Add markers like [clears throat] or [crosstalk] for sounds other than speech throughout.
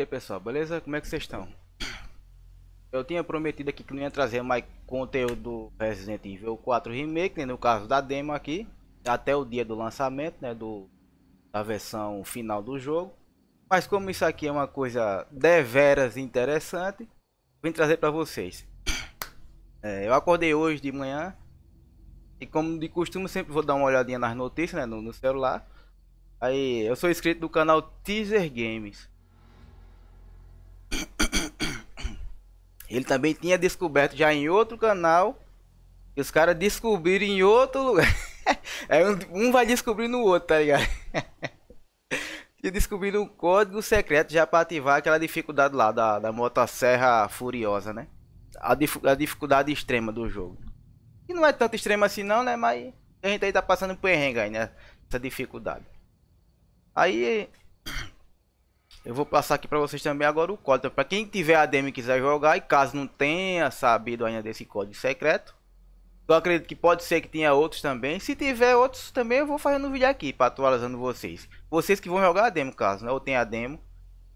E aí pessoal, beleza? Como é que vocês estão? Eu tinha prometido aqui que não ia trazer mais conteúdo do Resident Evil 4 Remake, né? no caso da demo aqui, até o dia do lançamento, né, do da versão final do jogo. Mas como isso aqui é uma coisa deveras interessante, vim trazer para vocês. É, eu acordei hoje de manhã e como de costume sempre vou dar uma olhadinha nas notícias, né, no, no celular. Aí, eu sou inscrito do canal Teaser Games. Ele também tinha descoberto já em outro canal. E os caras descobriram em outro lugar. [laughs] é, um vai descobrir no outro, tá ligado? [laughs] e descobriram um código secreto já para ativar aquela dificuldade lá da, da motosserra furiosa, né? A, dif a dificuldade extrema do jogo. E não é tanto extrema assim não, né? Mas a gente aí tá passando perrengue aí, né? Essa dificuldade. Aí eu vou passar aqui para vocês também agora o código. Para quem tiver ADM e quiser jogar, e caso não tenha sabido ainda desse código secreto, eu acredito que pode ser que tenha outros também. Se tiver outros também, eu vou fazendo um vídeo aqui para atualizando vocês. Vocês que vão jogar a demo, caso, né? Ou a demo.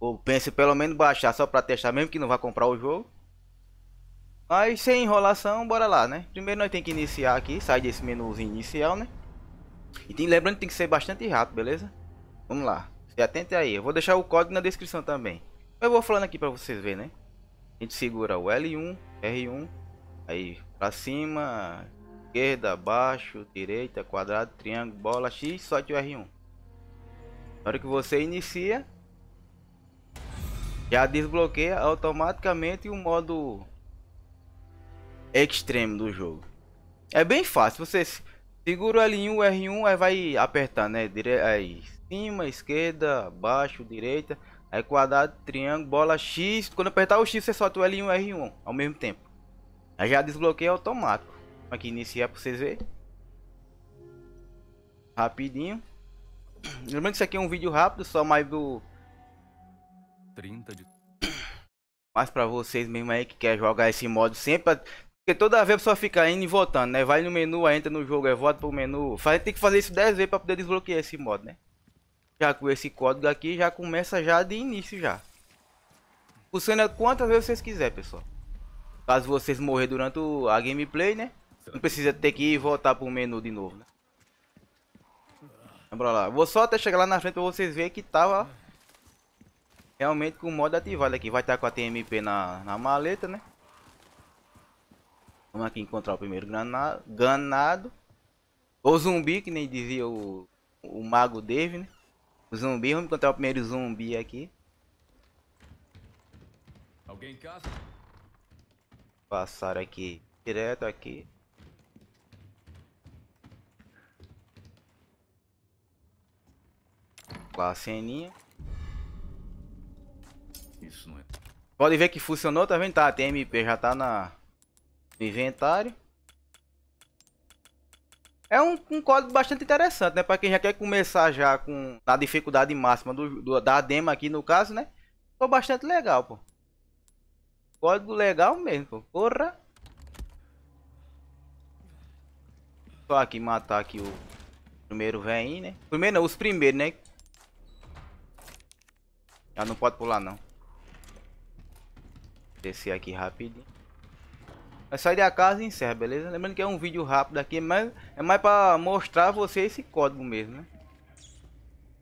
Ou pense pelo menos baixar só para testar, mesmo que não vá comprar o jogo. Mas sem enrolação, bora lá, né? Primeiro nós tem que iniciar aqui, sair desse menuzinho inicial, né? E tem, lembrando que tem que ser bastante rápido, beleza? Vamos lá atente aí. Eu vou deixar o código na descrição também. Eu vou falando aqui para vocês verem, né? A gente segura o L1, R1, aí para cima, esquerda, baixo, direita, quadrado, triângulo, bola, X, solte o R1. Na hora que você inicia, já desbloqueia automaticamente o modo extremo do jogo. É bem fácil, você segura o L1, o R1, aí vai apertar, né? Dire... Aí, cima, esquerda, baixo, direita. Aí quadrado, triângulo, bola X. Quando apertar o X, você solta o L1 e R1 ao mesmo tempo. Aí já desbloqueia automático. Aqui iniciar para vocês verem. Rapidinho. [clears throat] Lembrando que isso aqui é um vídeo rápido, só mais do... 30 de... Mas para vocês mesmo aí que quer jogar esse modo sempre... Porque toda vez a pessoa fica indo e voltando, né? Vai no menu, entra no jogo, volta pro menu. Tem que fazer isso 10 vezes para poder desbloquear esse modo, né? Já com esse código aqui, já começa já de início já. Funciona quantas vezes vocês quiser, pessoal. Caso vocês morrer durante a gameplay, né? Não precisa ter que voltar pro menu de novo, né? Bora lá. Vou só até chegar lá na frente pra vocês verem que tava tá, realmente com o modo ativado aqui. Vai estar tá com a TMP na, na maleta, né? Vamos aqui encontrar o primeiro granado, ganado. Ou zumbi, que nem dizia o, o mago Dave, né? Zumbi, vamos encontrar o primeiro zumbi aqui. Alguém em casa? Passar aqui, direto aqui. Lá a ceninha. Isso não é. Pode ver que funcionou, tá vendo? Tá, a TMP já tá na... no inventário. É um, um código bastante interessante, né? Para quem já quer começar já com a dificuldade máxima do, do, da demo aqui no caso, né? Ficou bastante legal, pô. Código legal mesmo, pô. Porra! Só aqui matar aqui o primeiro vem, né? Primeiro não, os primeiros, né? Já não pode pular não. Descer aqui rapidinho é sair da casa e encerra, beleza? Lembrando que é um vídeo rápido aqui, mas é mais é para mostrar a você esse código mesmo, né?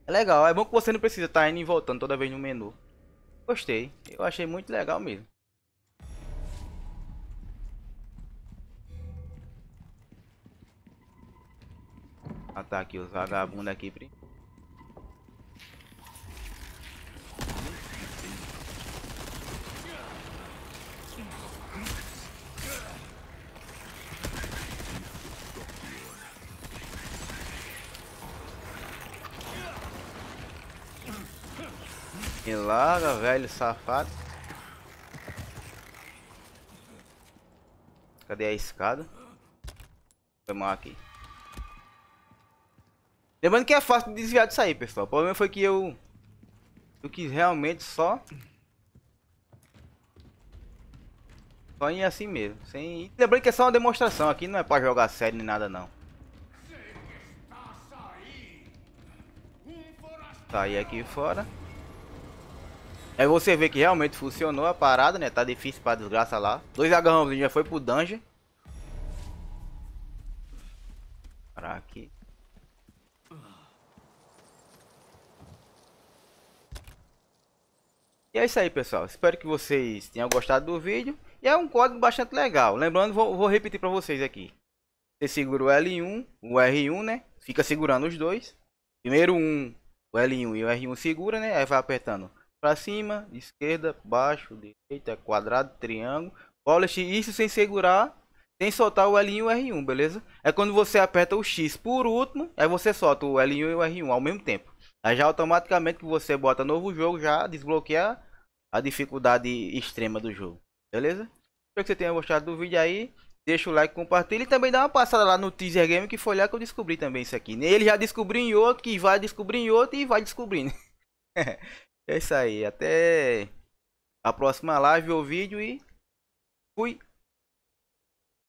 É legal, é bom que você não precisa estar tá indo e voltando toda vez no menu. Gostei, eu achei muito legal mesmo. Ataque os vagabundos aqui, primo. Que larga, velho safado. Cadê a escada? Vamos lá aqui. Lembrando que é fácil de desviar de sair, pessoal. O problema foi que eu... Eu quis realmente só... Só ir assim mesmo. Sem... lembrando que é só uma demonstração. Aqui não é pra jogar sério nem nada, não. Sair tá aqui fora. Aí você vê que realmente funcionou a parada, né? Tá difícil pra desgraça lá. Dois agarrãozinhos já foi pro dungeon. Parar aqui. E é isso aí, pessoal. Espero que vocês tenham gostado do vídeo. E é um código bastante legal. Lembrando, vou, vou repetir para vocês aqui. Você segura o L1, o R1, né? Fica segurando os dois. Primeiro um, o L1 e o R1 segura, né? Aí vai apertando para cima, esquerda, baixo, direita, quadrado, triângulo, polish, isso sem segurar, sem soltar o L1 e o R1, beleza? É quando você aperta o X por último, aí você solta o L1 e o R1 ao mesmo tempo. Aí já automaticamente que você bota novo jogo, já desbloqueia a dificuldade extrema do jogo, beleza? Espero que você tenha gostado do vídeo aí. Deixa o like, compartilha e também dá uma passada lá no Teaser Game que foi lá que eu descobri também isso aqui. Ele já descobriu em outro, que vai descobrir em outro e vai descobrindo. [laughs] É isso aí. Até a próxima live ou vídeo e fui.